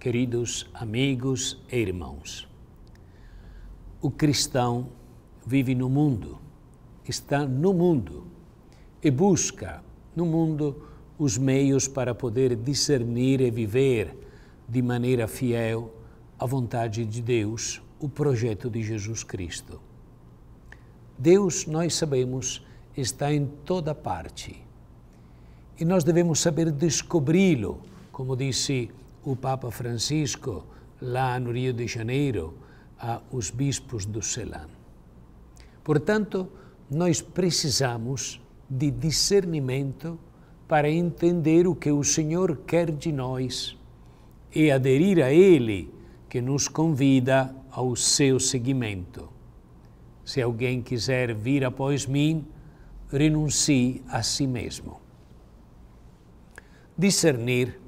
Queridos amigos e irmãos, o cristão vive no mundo, está no mundo e busca no mundo os meios para poder discernir e viver de maneira fiel a vontade de Deus, o projeto de Jesus Cristo. Deus, nós sabemos, está em toda parte. E nós devemos saber descobri-lo, como disse o Papa Francisco lá no Rio de Janeiro aos bispos do Selam. Portanto, nós precisamos de discernimento para entender o que o Senhor quer de nós e aderir a Ele que nos convida ao seu seguimento. Se alguém quiser vir após mim, renuncie a si mesmo. Discernir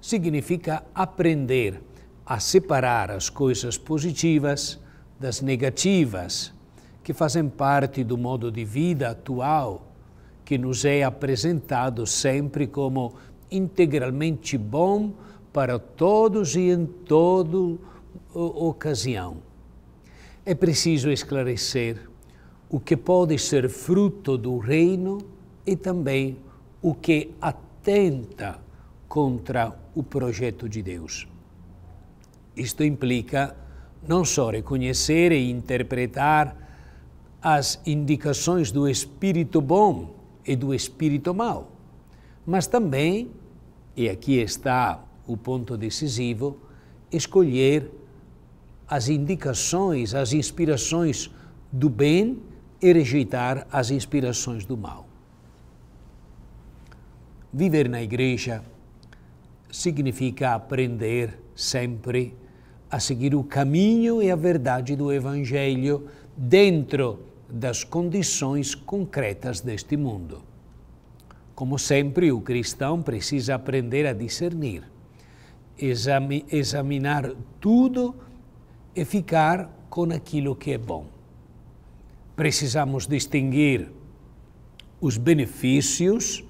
significa aprender a separar as coisas positivas das negativas, que fazem parte do modo de vida atual, que nos é apresentado sempre como integralmente bom para todos e em toda ocasião. É preciso esclarecer o que pode ser fruto do reino e também o que atenta contra o projeto de Deus. Isto implica não só reconhecer e interpretar as indicações do espírito bom e do espírito mau, mas também, e aqui está o ponto decisivo, escolher as indicações, as inspirações do bem e rejeitar as inspirações do mal. Viver na igreja significa aprender sempre a seguir o caminho e a verdade do Evangelho dentro das condições concretas deste mundo. Como sempre, o cristão precisa aprender a discernir, examinar tudo e ficar com aquilo que é bom. Precisamos distinguir os benefícios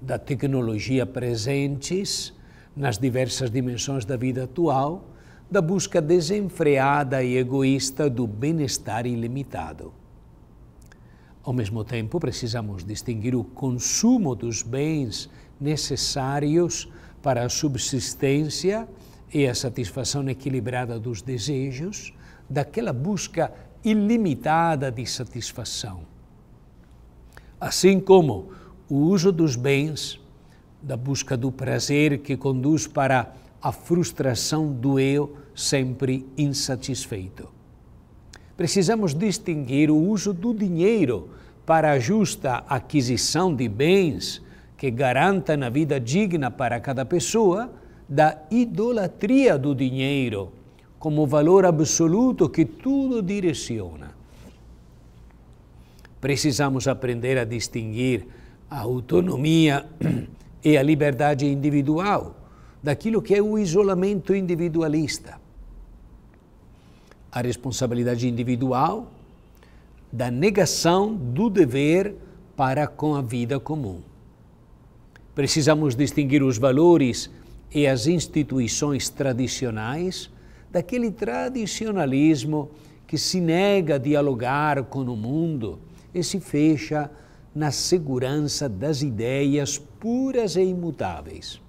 da tecnologia presentes nas diversas dimensões da vida atual, da busca desenfreada e egoísta do bem-estar ilimitado. Ao mesmo tempo, precisamos distinguir o consumo dos bens necessários para a subsistência e a satisfação equilibrada dos desejos daquela busca ilimitada de satisfação. Assim como o uso dos bens da busca do prazer que conduz para a frustração do eu sempre insatisfeito. Precisamos distinguir o uso do dinheiro para a justa aquisição de bens que garanta a vida digna para cada pessoa da idolatria do dinheiro como valor absoluto que tudo direciona. Precisamos aprender a distinguir a autonomia e a liberdade individual daquilo que é o isolamento individualista. A responsabilidade individual da negação do dever para com a vida comum. Precisamos distinguir os valores e as instituições tradicionais daquele tradicionalismo que se nega a dialogar com o mundo e se fecha na segurança das ideias puras e imutáveis.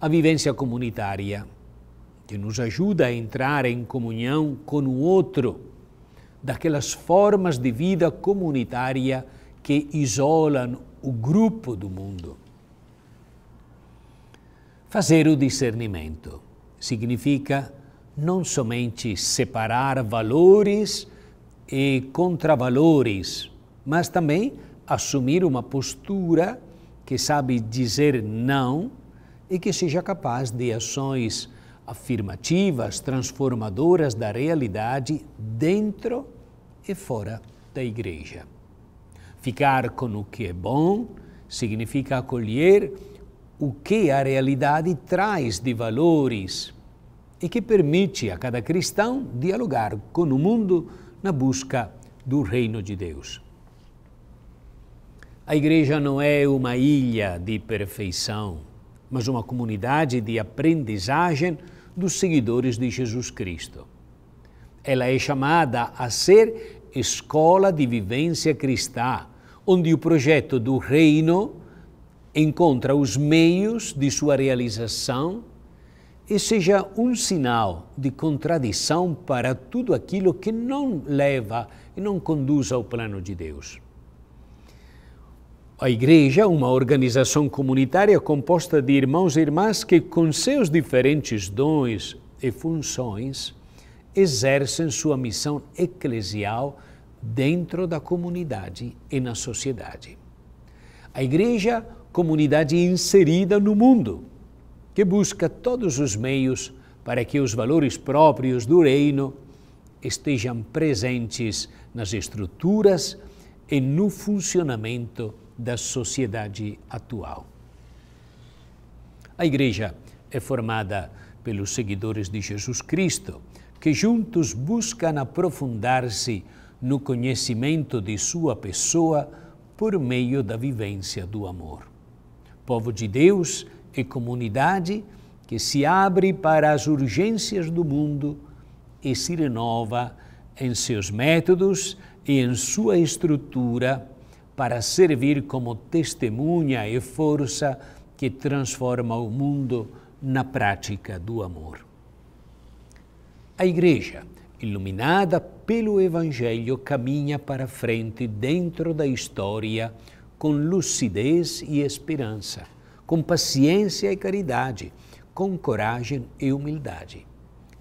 A vivência comunitária, que nos ajuda a entrar em comunhão com o outro, daquelas formas de vida comunitária que isolam o grupo do mundo. Fazer o discernimento significa não somente separar valores e contravalores mas também assumir uma postura que sabe dizer não e que seja capaz de ações afirmativas, transformadoras da realidade dentro e fora da igreja. Ficar com o que é bom significa acolher o que a realidade traz de valores e que permite a cada cristão dialogar com o mundo na busca do reino de Deus. A igreja não é uma ilha de perfeição, mas uma comunidade de aprendizagem dos seguidores de Jesus Cristo. Ela é chamada a ser escola de vivência cristã, onde o projeto do reino encontra os meios de sua realização e seja um sinal de contradição para tudo aquilo que não leva e não conduz ao plano de Deus. A igreja uma organização comunitária composta de irmãos e irmãs que, com seus diferentes dons e funções, exercem sua missão eclesial dentro da comunidade e na sociedade. A igreja, comunidade inserida no mundo, que busca todos os meios para que os valores próprios do reino estejam presentes nas estruturas e no funcionamento da sociedade atual. A Igreja é formada pelos seguidores de Jesus Cristo, que juntos buscam aprofundar-se no conhecimento de sua pessoa por meio da vivência do amor. Povo de Deus e comunidade que se abre para as urgências do mundo e se renova em seus métodos e em sua estrutura para servir como testemunha e força que transforma o mundo na prática do amor. A Igreja, iluminada pelo Evangelho, caminha para frente dentro da história com lucidez e esperança, com paciência e caridade, com coragem e humildade.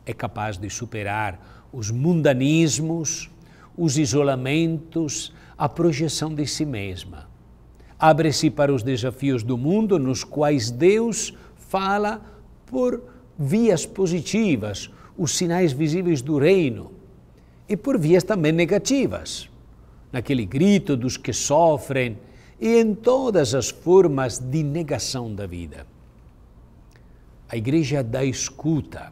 É capaz de superar os mundanismos, os isolamentos, a projeção de si mesma. Abre-se para os desafios do mundo nos quais Deus fala por vias positivas, os sinais visíveis do reino, e por vias também negativas, naquele grito dos que sofrem e em todas as formas de negação da vida. A igreja da escuta,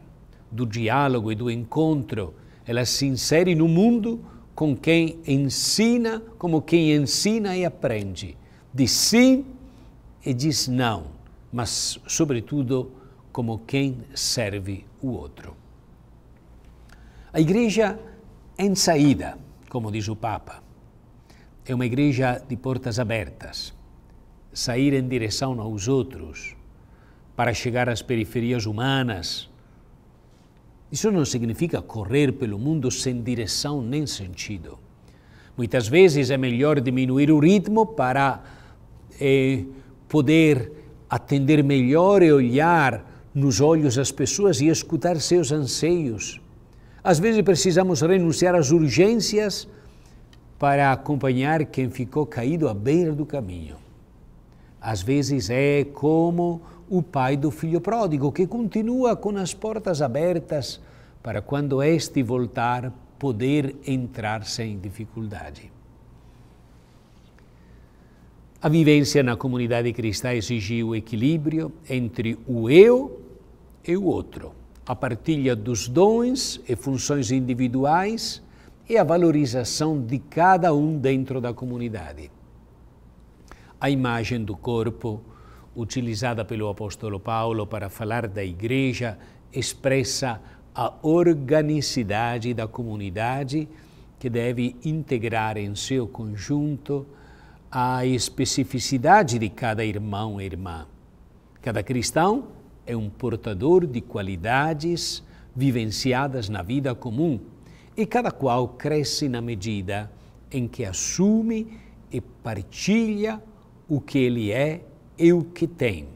do diálogo e do encontro, ela se insere no mundo com quem ensina, como quem ensina e aprende. Diz sim e diz não, mas, sobretudo, como quem serve o outro. A igreja em saída, como diz o Papa, é uma igreja de portas abertas. Sair em direção aos outros, para chegar às periferias humanas, isso não significa correr pelo mundo sem direção nem sentido. Muitas vezes é melhor diminuir o ritmo para eh, poder atender melhor e olhar nos olhos das pessoas e escutar seus anseios. Às vezes precisamos renunciar às urgências para acompanhar quem ficou caído à beira do caminho às vezes é como o pai do filho pródigo, que continua com as portas abertas para quando este voltar poder entrar sem dificuldade. A vivência na comunidade cristã exigiu equilíbrio entre o eu e o outro, a partilha dos dons e funções individuais e a valorização de cada um dentro da comunidade a imagem do corpo utilizada pelo apóstolo Paulo para falar da igreja expressa a organicidade da comunidade que deve integrar em seu conjunto a especificidade de cada irmão e irmã. Cada cristão é um portador de qualidades vivenciadas na vida comum e cada qual cresce na medida em que assume e partilha o que ele é e o que tem.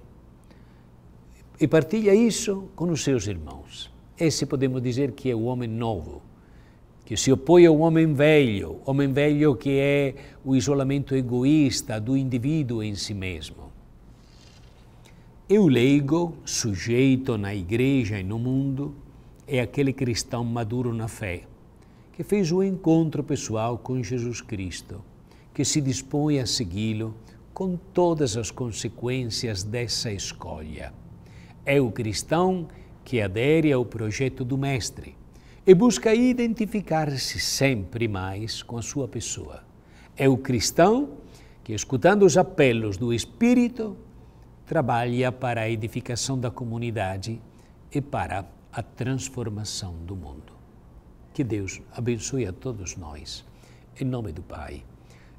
E partilha isso com os seus irmãos. Esse podemos dizer que é o homem novo, que se opõe ao homem velho, homem velho que é o isolamento egoísta do indivíduo em si mesmo. E o leigo, sujeito na igreja e no mundo, é aquele cristão maduro na fé, que fez o um encontro pessoal com Jesus Cristo, que se dispõe a segui-lo com todas as consequências dessa escolha. É o cristão que adere ao projeto do Mestre e busca identificar-se sempre mais com a sua pessoa. É o cristão que, escutando os apelos do Espírito, trabalha para a edificação da comunidade e para a transformação do mundo. Que Deus abençoe a todos nós. Em nome do Pai